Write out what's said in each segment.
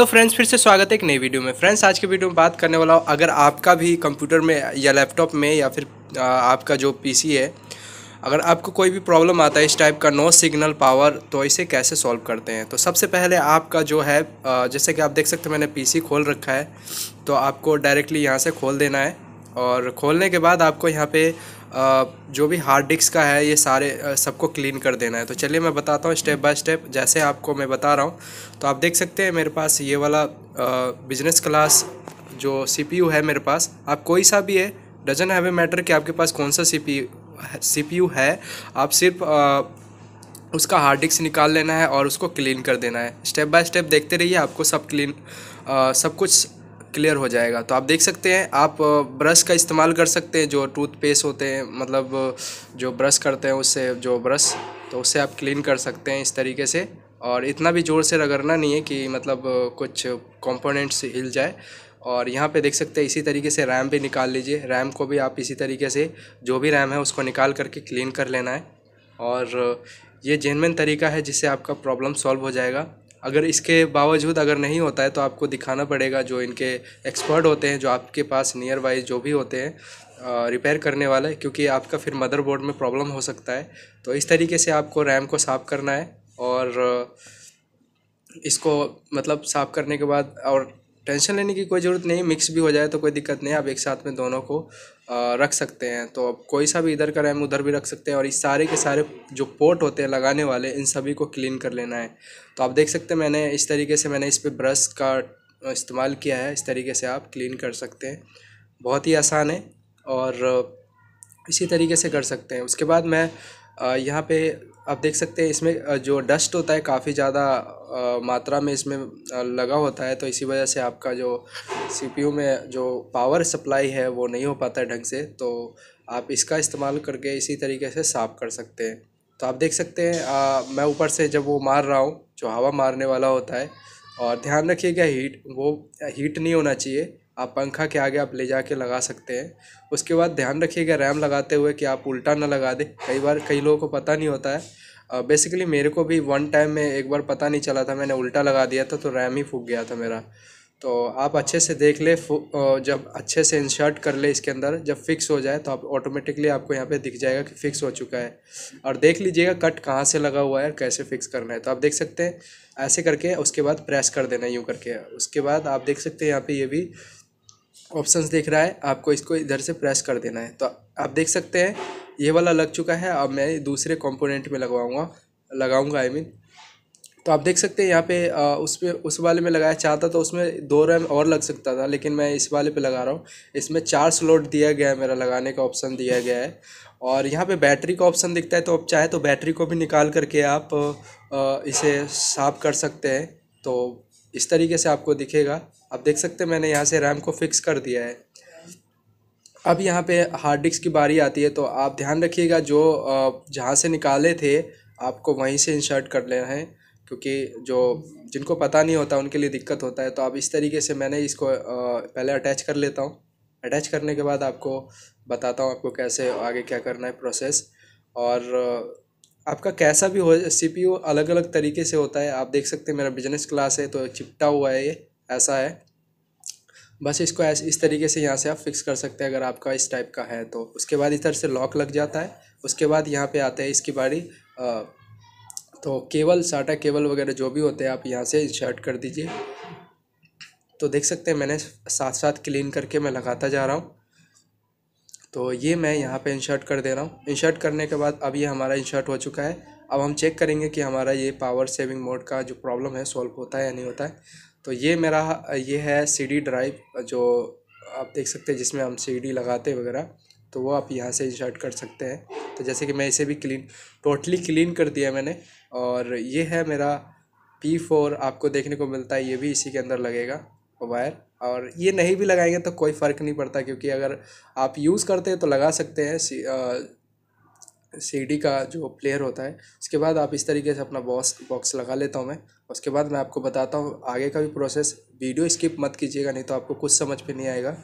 Hello friends फिर से स्वागत है एक नई वीडियो में फ्रेंड्स आज के वीडियो में बात करने वाला हूँ अगर आपका भी कंप्यूटर में या लैपटॉप में या फिर आपका जो पीसी है अगर आपको कोई भी प्रॉब्लम आता है इस टाइप का नो सिग्नल पावर तो इसे कैसे सॉल्व करते हैं तो सबसे पहले आपका जो है जैसे कि आप देख सकते हैं मैंने पी खोल रखा है तो आपको डायरेक्टली यहाँ से खोल देना है और खोलने के बाद आपको यहाँ पर जो भी हार्ड डिस्क का है ये सारे सबको क्लीन कर देना है तो चलिए मैं बताता हूँ स्टेप बाय स्टेप जैसे आपको मैं बता रहा हूँ तो आप देख सकते हैं मेरे पास ये वाला बिजनेस क्लास जो सी है मेरे पास आप कोई सा भी है डजन हैवे मैटर कि आपके पास कौन सा सी पी है आप सिर्फ आ, उसका हार्ड डिस्क निकाल लेना है और उसको क्लीन कर देना है स्टेप बाय स्टेप देखते रहिए आपको सब क्लीन सब कुछ क्लियर हो जाएगा तो आप देख सकते हैं आप ब्रश का इस्तेमाल कर सकते हैं जो टूथपेस्ट होते हैं मतलब जो ब्रश करते हैं उससे जो ब्रश तो उससे आप क्लीन कर सकते हैं इस तरीके से और इतना भी ज़ोर से रगड़ना नहीं है कि मतलब कुछ कंपोनेंट्स हिल जाए और यहाँ पे देख सकते हैं इसी तरीके से रैम भी निकाल लीजिए रैम को भी आप इसी तरीके से जो भी रैम है उसको निकाल करके क्लीन कर लेना है और ये जेनमेन तरीका है जिससे आपका प्रॉब्लम सॉल्व हो जाएगा अगर इसके बावजूद अगर नहीं होता है तो आपको दिखाना पड़ेगा जो इनके एक्सपर्ट होते हैं जो आपके पास नियर बाई जो भी होते हैं रिपेयर करने वाले क्योंकि आपका फिर मदरबोर्ड में प्रॉब्लम हो सकता है तो इस तरीके से आपको रैम को साफ़ करना है और इसको मतलब साफ़ करने के बाद और टेंशन लेने की कोई ज़रूरत नहीं मिक्स भी हो जाए तो कोई दिक्कत नहीं आप एक साथ में दोनों को रख सकते हैं तो आप कोई सा भी इधर का रैम उधर भी रख सकते हैं और इस सारे के सारे जो पोर्ट होते हैं लगाने वाले इन सभी को क्लीन कर लेना है तो आप देख सकते हैं मैंने इस तरीके से मैंने इस पर ब्रश का इस्तेमाल किया है इस तरीके से आप क्लीन कर सकते हैं बहुत ही आसान है और इसी तरीके से कर सकते हैं उसके बाद मैं यहाँ पे आप देख सकते हैं इसमें जो डस्ट होता है काफ़ी ज़्यादा मात्रा में इसमें लगा होता है तो इसी वजह से आपका जो सीपीयू में जो पावर सप्लाई है वो नहीं हो पाता है ढंग से तो आप इसका इस्तेमाल करके इसी तरीके से साफ़ कर सकते हैं तो आप देख सकते हैं आ, मैं ऊपर से जब वो मार रहा हूँ जो हवा मारने वाला होता है और ध्यान रखिएगा हीट वो हीट नहीं होना चाहिए आप पंखा के आगे आप ले जा कर लगा सकते हैं उसके बाद ध्यान रखिएगा रैम लगाते हुए कि आप उल्टा ना लगा दें कई बार कई लोगों को पता नहीं होता है बेसिकली मेरे को भी वन टाइम में एक बार पता नहीं चला था मैंने उल्टा लगा दिया था तो रैम ही फूक गया था मेरा तो आप अच्छे से देख ले जब अच्छे से इंसर्ट कर ले इसके अंदर जब फिक्स हो जाए तो आप ऑटोमेटिकली आपको यहाँ पे दिख जाएगा कि फ़िक्स हो चुका है और देख लीजिएगा कट कहाँ से लगा हुआ है और कैसे फ़िक्स करना है तो आप देख सकते हैं ऐसे करके उसके बाद प्रेस कर देना यूँ करके उसके बाद आप देख सकते हैं यहाँ पर ये भी ऑप्शंस दिख रहा है आपको इसको इधर से प्रेस कर देना है तो आप देख सकते हैं ये वाला लग चुका है अब मैं दूसरे कंपोनेंट में लगवाऊंगा लगाऊंगा आई I मीन mean. तो आप देख सकते हैं यहाँ पे उस पर उस वाले में लगाया चाहता तो उसमें दो रैम और लग सकता था लेकिन मैं इस वाले पे लगा रहा हूँ इसमें चार स्लॉट दिया गया है मेरा लगाने का ऑप्शन दिया गया है और यहाँ पे बैटरी का ऑप्शन दिखता है तो आप चाहे तो बैटरी को भी निकाल करके आप इसे साफ कर सकते हैं तो इस तरीके से आपको दिखेगा आप देख सकते हैं मैंने यहाँ से रैम को फिक्स कर दिया है अब यहाँ पे हार्ड डिस्क की बारी आती है तो आप ध्यान रखिएगा जो जहाँ से निकाले थे आपको वहीं से इंसर्ट कर लेना है क्योंकि जो जिनको पता नहीं होता उनके लिए दिक्कत होता है तो आप इस तरीके से मैंने इसको पहले अटैच कर लेता हूँ अटैच करने के बाद आपको बताता हूँ आपको कैसे आगे क्या करना है प्रोसेस और आपका कैसा भी हो सी अलग अलग तरीके से होता है आप देख सकते हैं मेरा बिजनेस क्लास है तो चिपटा हुआ है ये ऐसा है बस इसको ऐसे इस तरीके से यहाँ से आप फिक्स कर सकते हैं अगर आपका इस टाइप का है तो उसके बाद इधर से लॉक लग जाता है उसके बाद यहाँ पे आता है इसकी बारी आ, तो केबल साटा केबल वगैरह जो भी होते हैं आप यहाँ से इंसर्ट कर दीजिए तो देख सकते हैं मैंने साथ साथ क्लीन करके मैं लगाता जा रहा हूँ तो ये मैं यहाँ पे इंसर्ट कर दे रहा हूँ इंसर्ट करने के बाद अब ये हमारा इंसर्ट हो चुका है अब हम चेक करेंगे कि हमारा ये पावर सेविंग मोड का जो प्रॉब्लम है सॉल्व होता है या नहीं होता है तो ये मेरा ये है सीडी ड्राइव जो आप देख सकते हैं जिसमें हम सीडी लगाते वगैरह तो वो आप यहाँ से इंसर्ट कर सकते हैं तो जैसे कि मैं इसे भी क्लीन टोटली क्लीन कर दिया मैंने और ये है मेरा पी फोर आपको देखने को मिलता है ये भी इसी के अंदर लगेगा वायर और ये नहीं भी लगाएंगे तो कोई फ़र्क नहीं पड़ता क्योंकि अगर आप यूज़ करते हैं तो लगा सकते हैं सी का जो प्लेयर होता है उसके बाद आप इस तरीके से अपना बॉक्स बॉक्स लगा लेता हूँ मैं उसके बाद मैं आपको बताता हूँ आगे का भी प्रोसेस वीडियो स्किप मत कीजिएगा नहीं तो आपको कुछ समझ में नहीं आएगा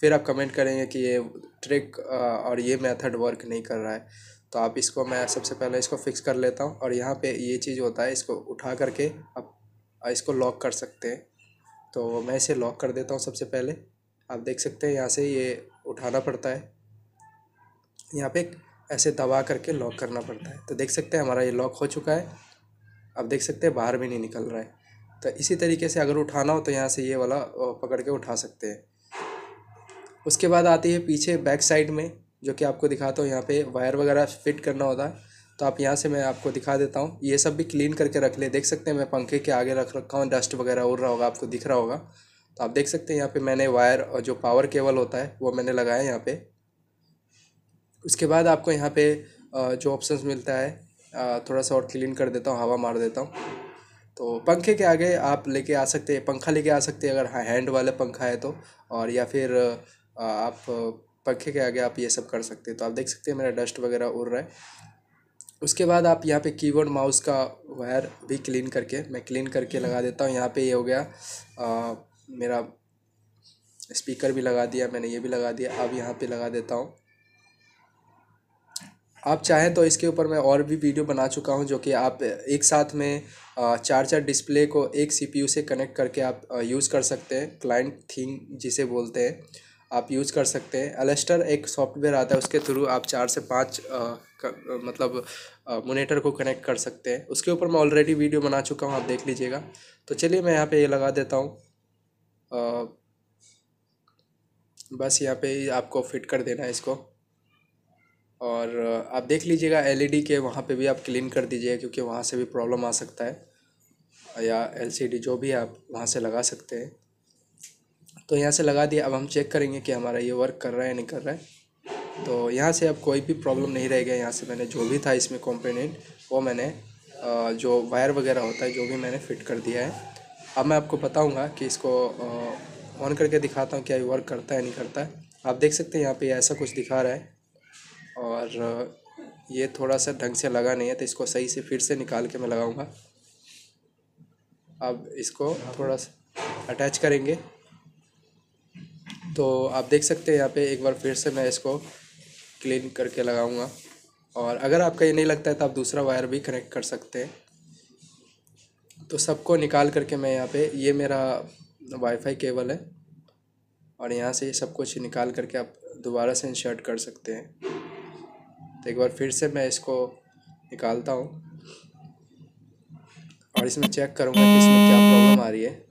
फिर आप कमेंट करेंगे कि ये ट्रिक और ये मेथड वर्क नहीं कर रहा है तो आप इसको मैं सबसे पहले इसको फिक्स कर लेता हूँ और यहाँ पे ये चीज़ होता है इसको उठा करके आप इसको लॉक कर सकते हैं तो मैं इसे लॉक कर देता हूँ सबसे पहले आप देख सकते हैं यहाँ से ये उठाना पड़ता है यहाँ पे ऐसे दबा करके लॉक करना पड़ता है तो देख सकते हैं हमारा ये लॉक हो चुका है आप देख सकते हैं बाहर भी नहीं निकल रहा है तो इसी तरीके से अगर उठाना हो तो यहाँ से ये वाला पकड़ के उठा सकते हैं उसके बाद आती है पीछे बैक साइड में जो कि आपको दिखाता हूँ यहाँ पे वायर वगैरह फिट करना होता है तो आप यहाँ से मैं आपको दिखा देता हूँ ये सब भी क्लीन करके रख ले देख सकते हैं मैं पंखे के आगे रख रखा हूँ डस्ट वगैरह उड़ रहा होगा आपको दिख रहा होगा तो आप देख सकते हैं यहाँ पे मैंने वायर और जो पावर केबल होता है वो मैंने लगाया यहाँ पे उसके बाद आपको यहाँ पे जो ऑप्शंस मिलता है थोड़ा सा और क्लीन कर देता हूँ हवा मार देता हूँ तो पंखे के आगे आप लेके आ सकते हैं पंखा लेके आ सकते हैं अगर हाँ हैंड वाला पंखा है तो और या फिर आप पंखे के आगे आप ये सब कर सकते हैं तो आप देख सकते हैं मेरा डस्ट वगैरह उड़ रहा है उसके बाद आप यहाँ पे कीबोर्ड माउस का वायर भी क्लीन करके मैं क्लीन करके लगा देता हूँ यहाँ पे ये यह हो गया आ, मेरा स्पीकर भी लगा दिया मैंने ये भी लगा दिया अब यहाँ पे लगा देता हूँ आप चाहें तो इसके ऊपर मैं और भी वीडियो बना चुका हूं जो कि आप एक साथ में चार चार डिस्प्ले को एक सीपीयू से कनेक्ट करके आप यूज़ कर सकते हैं क्लाइंट थिंग जिसे बोलते हैं आप यूज़ कर सकते हैं अलेस्टर एक सॉफ्टवेयर आता है उसके थ्रू आप चार से पाँच मतलब मोनीटर को कनेक्ट कर सकते हैं उसके ऊपर मैं ऑलरेडी वीडियो बना चुका हूँ आप देख लीजिएगा तो चलिए मैं यहाँ पर ये यह लगा देता हूँ बस यहाँ पे आपको फिट कर देना है इसको और आप देख लीजिएगा एलईडी e के वहाँ पे भी आप क्लीन कर दीजिए क्योंकि वहाँ से भी प्रॉब्लम आ सकता है या एलसीडी जो भी आप वहाँ से लगा सकते हैं तो यहाँ से लगा दिया अब हम चेक करेंगे कि हमारा ये वर्क कर रहा है नहीं कर रहा है तो यहाँ से अब कोई भी प्रॉब्लम नहीं रहेगा यहाँ से मैंने जो भी था इसमें कॉम्पोनेंट वो मैंने जो वायर वगैरह होता है जो भी मैंने फिट कर दिया है अब मैं आपको बताऊँगा कि इसको ऑन करके दिखाता हूँ क्या ये वर्क करता है नहीं करता है आप देख सकते हैं यहाँ पर ऐसा कुछ दिखा रहा है और ये थोड़ा सा ढंग से लगा नहीं है तो इसको सही से फिर से निकाल के मैं लगाऊंगा अब इसको थोड़ा सा अटैच करेंगे तो आप देख सकते हैं यहाँ पे एक बार फिर से मैं इसको क्लीन करके लगाऊंगा और अगर आपका ये नहीं लगता है तो आप दूसरा वायर भी कनेक्ट कर सकते हैं तो सबको निकाल करके मैं यहाँ पे ये मेरा वाईफाई केबल है और यहाँ से ये सब कुछ निकाल करके आप दोबारा से इंशर्ट कर सकते हैं एक बार फिर से मैं इसको निकालता हूँ और इसमें चेक करूँगा कि इसमें क्या प्रॉब्लम आ रही है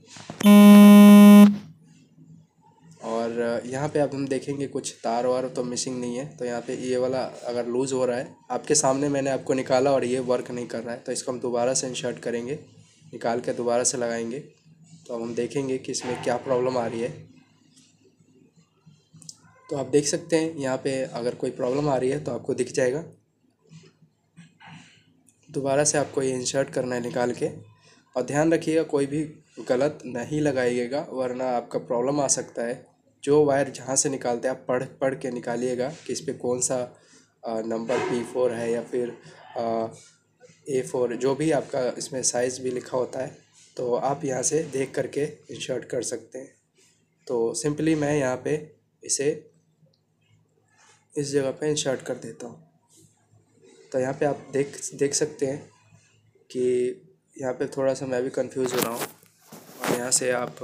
और यहाँ पे अब हम देखेंगे कुछ तार वार तो मिसिंग नहीं है तो यहाँ पे ये वाला अगर लूज़ हो रहा है आपके सामने मैंने आपको निकाला और ये वर्क नहीं कर रहा है तो इसको हम दोबारा से इंशर्ट करेंगे निकाल के दोबारा से लगाएंगे तो अब हम देखेंगे कि इसमें क्या प्रॉब्लम आ रही है तो आप देख सकते हैं यहाँ पे अगर कोई प्रॉब्लम आ रही है तो आपको दिख जाएगा दोबारा से आपको ये इंसर्ट करना है निकाल के और ध्यान रखिएगा कोई भी गलत नहीं लगाइएगा वरना आपका प्रॉब्लम आ सकता है जो वायर जहाँ से निकालते हैं आप पढ़ पढ़ के निकालिएगा कि इस पर कौन सा नंबर पी फोर है या फिर ए फोर जो भी आपका इसमें साइज़ भी लिखा होता है तो आप यहाँ से देख करके इंसर्ट कर सकते हैं तो सिंपली मैं यहाँ पे इसे इस जगह पे इंसर्ट कर देता हूँ तो यहाँ पे आप देख देख सकते हैं कि यहाँ पे थोड़ा सा मैं भी कंफ्यूज हो रहा हूँ और यहाँ से आप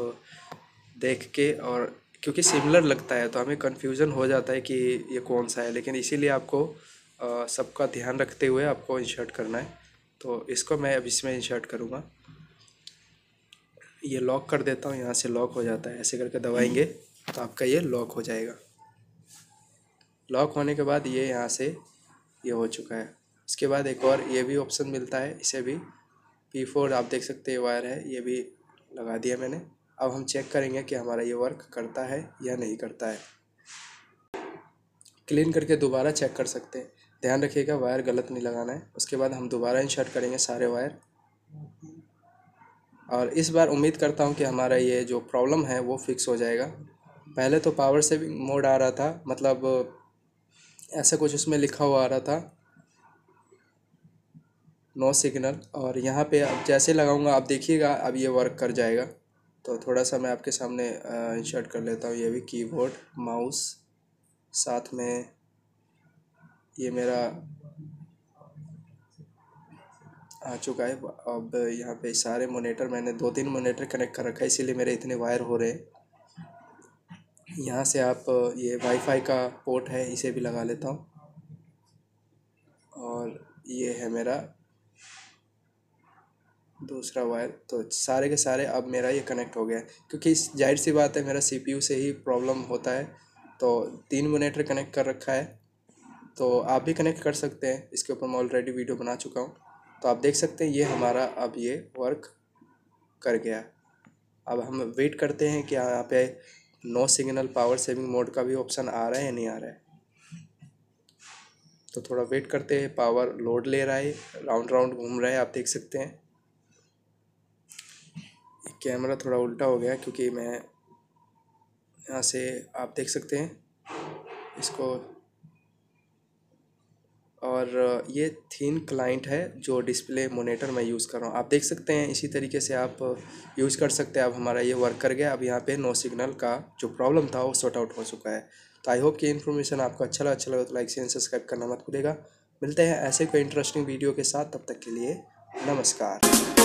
देख के और क्योंकि सिमिलर लगता है तो हमें कन्फ्यूज़न हो जाता है कि ये कौन सा है लेकिन इसीलिए आपको सबका ध्यान रखते हुए आपको इंसर्ट करना है तो इसको मैं अब इसमें इंसर्ट करूँगा ये लॉक कर देता हूँ यहाँ से लॉक हो जाता है ऐसे करके दबाएंगे तो आपका ये लॉक हो जाएगा लॉक होने के बाद ये यहाँ से ये हो चुका है उसके बाद एक और ये भी ऑप्शन मिलता है इसे भी पी फोर आप देख सकते हैं वायर है ये भी लगा दिया मैंने अब हम चेक करेंगे कि हमारा ये वर्क करता है या नहीं करता है क्लीन करके दोबारा चेक कर सकते हैं ध्यान रखिएगा वायर गलत नहीं लगाना है उसके बाद हम दोबारा इंशर्ट करेंगे सारे वायर और इस बार उम्मीद करता हूँ कि हमारा ये जो प्रॉब्लम है वो फिक्स हो जाएगा पहले तो पावर सेविंग मोड आ रहा था मतलब ऐसा कुछ उसमें लिखा हुआ आ रहा था नो सिग्नल और यहाँ पे अब जैसे लगाऊंगा आप देखिएगा अब ये वर्क कर जाएगा तो थोड़ा सा मैं आपके सामने इंशर्ट कर लेता हूँ ये भी कीबोर्ड माउस साथ में ये मेरा आ चुका है अब यहाँ पे सारे मोनीटर मैंने दो तीन मोनीटर कनेक्ट कर रखा है इसीलिए मेरे इतने वायर हो रहे हैं यहाँ से आप ये वाईफाई का पोर्ट है इसे भी लगा लेता हूँ और ये है मेरा दूसरा वायर तो सारे के सारे अब मेरा ये कनेक्ट हो गया है क्योंकि जाहिर सी बात है मेरा सीपीयू से ही प्रॉब्लम होता है तो तीन मोनीटर कनेक्ट कर रखा है तो आप भी कनेक्ट कर सकते हैं इसके ऊपर मैं ऑलरेडी वीडियो बना चुका हूँ तो आप देख सकते हैं ये हमारा अब ये वर्क कर गया अब हम वेट करते हैं कि यहाँ पे no signal power saving mode का भी ऑप्शन आ रहा है या नहीं आ रहा है तो थोड़ा वेट करते हैं पावर लोड ले रहा है राउंड राउंड घूम रहा है आप देख सकते हैं कैमरा थोड़ा उल्टा हो गया क्योंकि मैं यहाँ से आप देख सकते हैं इसको और ये थीन क्लाइंट है जो डिस्प्ले मोनीटर मैं यूज़ कर रहा हूँ आप देख सकते हैं इसी तरीके से आप यूज़ कर सकते हैं अब हमारा ये वर्क कर गया अब यहाँ पे नो सिग्नल का जो प्रॉब्लम था वो सॉर्ट आउट हो चुका है तो आई होप कि इन्फॉर्मेशन आपको अच्छा लगा अच्छा लगा तो लाइक से सब्सक्राइब करना मत भूलेगा मिलते हैं ऐसे कोई इंटरेस्टिंग वीडियो के साथ तब तक के लिए नमस्कार